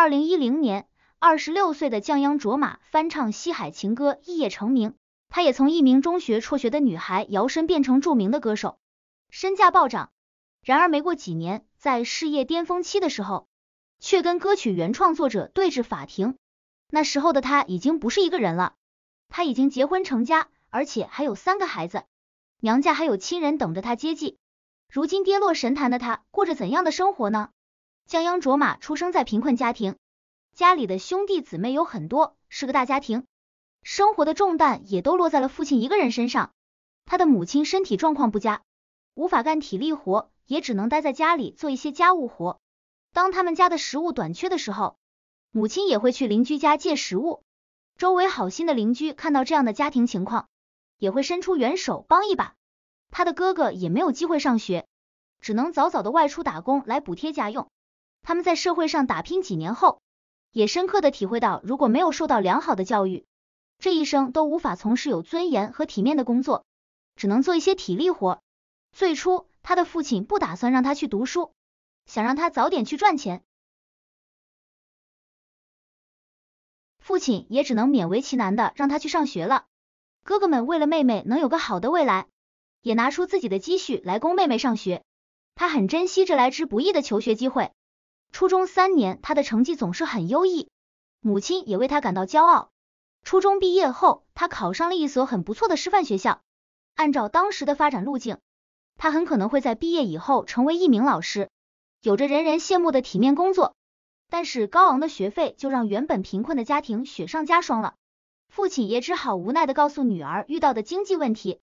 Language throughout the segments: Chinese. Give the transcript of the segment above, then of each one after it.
二零一零年，二十六岁的降央卓玛翻唱《西海情歌》，一夜成名。她也从一名中学辍学的女孩，摇身变成著名的歌手，身价暴涨。然而没过几年，在事业巅峰期的时候，却跟歌曲原创作者对峙法庭。那时候的她已经不是一个人了，她已经结婚成家，而且还有三个孩子，娘家还有亲人等着她接济。如今跌落神坛的她，过着怎样的生活呢？降央卓玛出生在贫困家庭，家里的兄弟姊妹有很多，是个大家庭，生活的重担也都落在了父亲一个人身上。他的母亲身体状况不佳，无法干体力活，也只能待在家里做一些家务活。当他们家的食物短缺的时候，母亲也会去邻居家借食物。周围好心的邻居看到这样的家庭情况，也会伸出援手帮一把。他的哥哥也没有机会上学，只能早早的外出打工来补贴家用。他们在社会上打拼几年后，也深刻的体会到，如果没有受到良好的教育，这一生都无法从事有尊严和体面的工作，只能做一些体力活。最初，他的父亲不打算让他去读书，想让他早点去赚钱，父亲也只能勉为其难的让他去上学了。哥哥们为了妹妹能有个好的未来，也拿出自己的积蓄来供妹妹上学。他很珍惜这来之不易的求学机会。初中三年，他的成绩总是很优异，母亲也为他感到骄傲。初中毕业后，他考上了一所很不错的师范学校。按照当时的发展路径，他很可能会在毕业以后成为一名老师，有着人人羡慕的体面工作。但是高昂的学费就让原本贫困的家庭雪上加霜了。父亲也只好无奈的告诉女儿遇到的经济问题，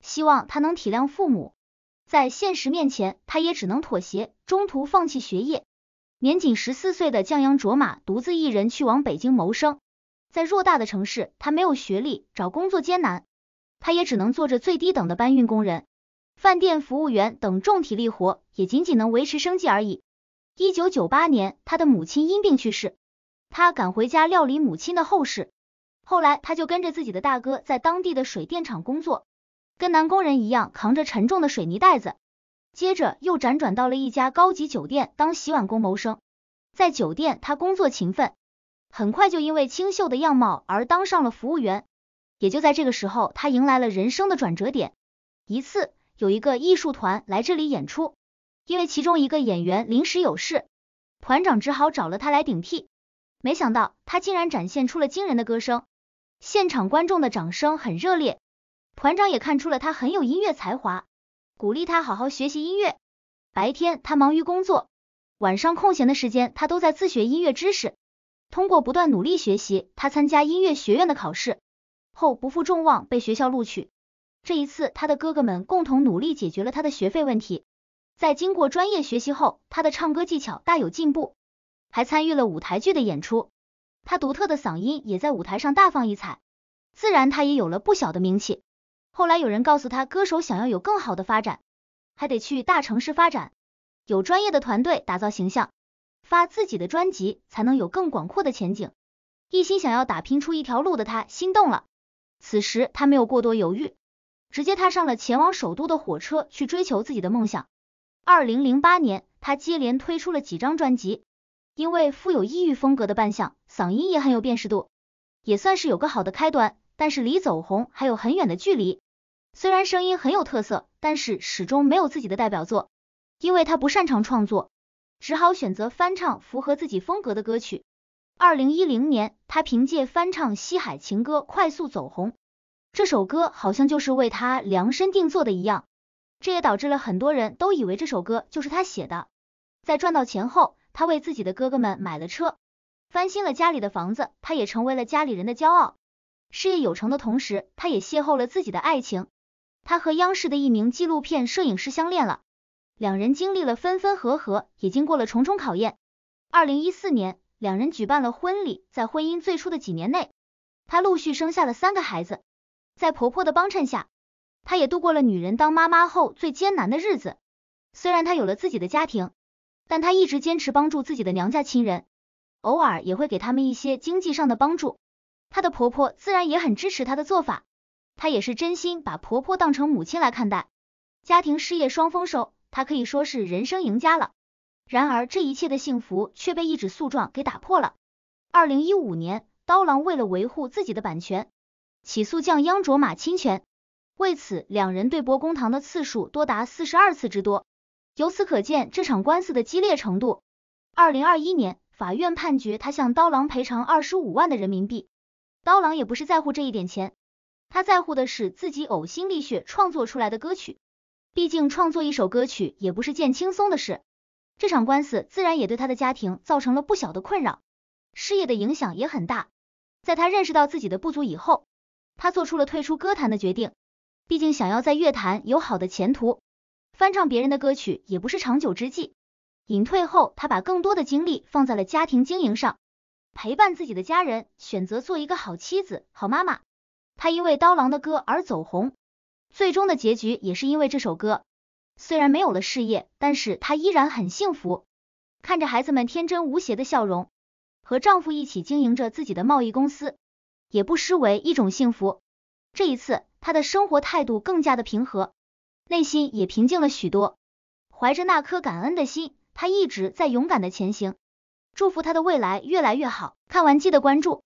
希望他能体谅父母。在现实面前，他也只能妥协，中途放弃学业。年仅十四岁的降央卓玛独自一人去往北京谋生，在偌大的城市，他没有学历，找工作艰难，他也只能做着最低等的搬运工人、饭店服务员等重体力活，也仅仅能维持生计而已。一九九八年，他的母亲因病去世，他赶回家料理母亲的后事，后来他就跟着自己的大哥在当地的水电厂工作，跟男工人一样扛着沉重的水泥袋子。接着又辗转到了一家高级酒店当洗碗工谋生，在酒店他工作勤奋，很快就因为清秀的样貌而当上了服务员。也就在这个时候，他迎来了人生的转折点。一次，有一个艺术团来这里演出，因为其中一个演员临时有事，团长只好找了他来顶替。没想到他竟然展现出了惊人的歌声，现场观众的掌声很热烈，团长也看出了他很有音乐才华。鼓励他好好学习音乐。白天他忙于工作，晚上空闲的时间他都在自学音乐知识。通过不断努力学习，他参加音乐学院的考试后不负众望被学校录取。这一次，他的哥哥们共同努力解决了他的学费问题。在经过专业学习后，他的唱歌技巧大有进步，还参与了舞台剧的演出。他独特的嗓音也在舞台上大放异彩，自然他也有了不小的名气。后来有人告诉他，歌手想要有更好的发展，还得去大城市发展，有专业的团队打造形象，发自己的专辑才能有更广阔的前景。一心想要打拼出一条路的他心动了，此时他没有过多犹豫，直接踏上了前往首都的火车去追求自己的梦想。二零零八年，他接连推出了几张专辑，因为富有异域风格的扮相，嗓音也很有辨识度，也算是有个好的开端，但是离走红还有很远的距离。虽然声音很有特色，但是始终没有自己的代表作，因为他不擅长创作，只好选择翻唱符合自己风格的歌曲。二零一零年，他凭借翻唱《西海情歌》快速走红，这首歌好像就是为他量身定做的一样，这也导致了很多人都以为这首歌就是他写的。在赚到钱后，他为自己的哥哥们买了车，翻新了家里的房子，他也成为了家里人的骄傲。事业有成的同时，他也邂逅了自己的爱情。她和央视的一名纪录片摄影师相恋了，两人经历了分分合合，也经过了重重考验。二零一四年，两人举办了婚礼，在婚姻最初的几年内，她陆续生下了三个孩子，在婆婆的帮衬下，她也度过了女人当妈妈后最艰难的日子。虽然她有了自己的家庭，但她一直坚持帮助自己的娘家亲人，偶尔也会给他们一些经济上的帮助。她的婆婆自然也很支持她的做法。她也是真心把婆婆当成母亲来看待，家庭事业双丰收，她可以说是人生赢家了。然而，这一切的幸福却被一纸诉状给打破了。二零一五年，刀郎为了维护自己的版权，起诉降央卓玛侵权，为此两人对簿公堂的次数多达四十二次之多，由此可见这场官司的激烈程度。二零二一年，法院判决他向刀郎赔偿二十五万的人民币，刀郎也不是在乎这一点钱。他在乎的是自己呕心沥血创作出来的歌曲，毕竟创作一首歌曲也不是件轻松的事。这场官司自然也对他的家庭造成了不小的困扰，事业的影响也很大。在他认识到自己的不足以后，他做出了退出歌坛的决定。毕竟想要在乐坛有好的前途，翻唱别人的歌曲也不是长久之计。隐退后，他把更多的精力放在了家庭经营上，陪伴自己的家人，选择做一个好妻子、好妈妈。她因为刀郎的歌而走红，最终的结局也是因为这首歌。虽然没有了事业，但是她依然很幸福，看着孩子们天真无邪的笑容，和丈夫一起经营着自己的贸易公司，也不失为一种幸福。这一次，她的生活态度更加的平和，内心也平静了许多。怀着那颗感恩的心，她一直在勇敢的前行。祝福她的未来越来越好。看完记得关注。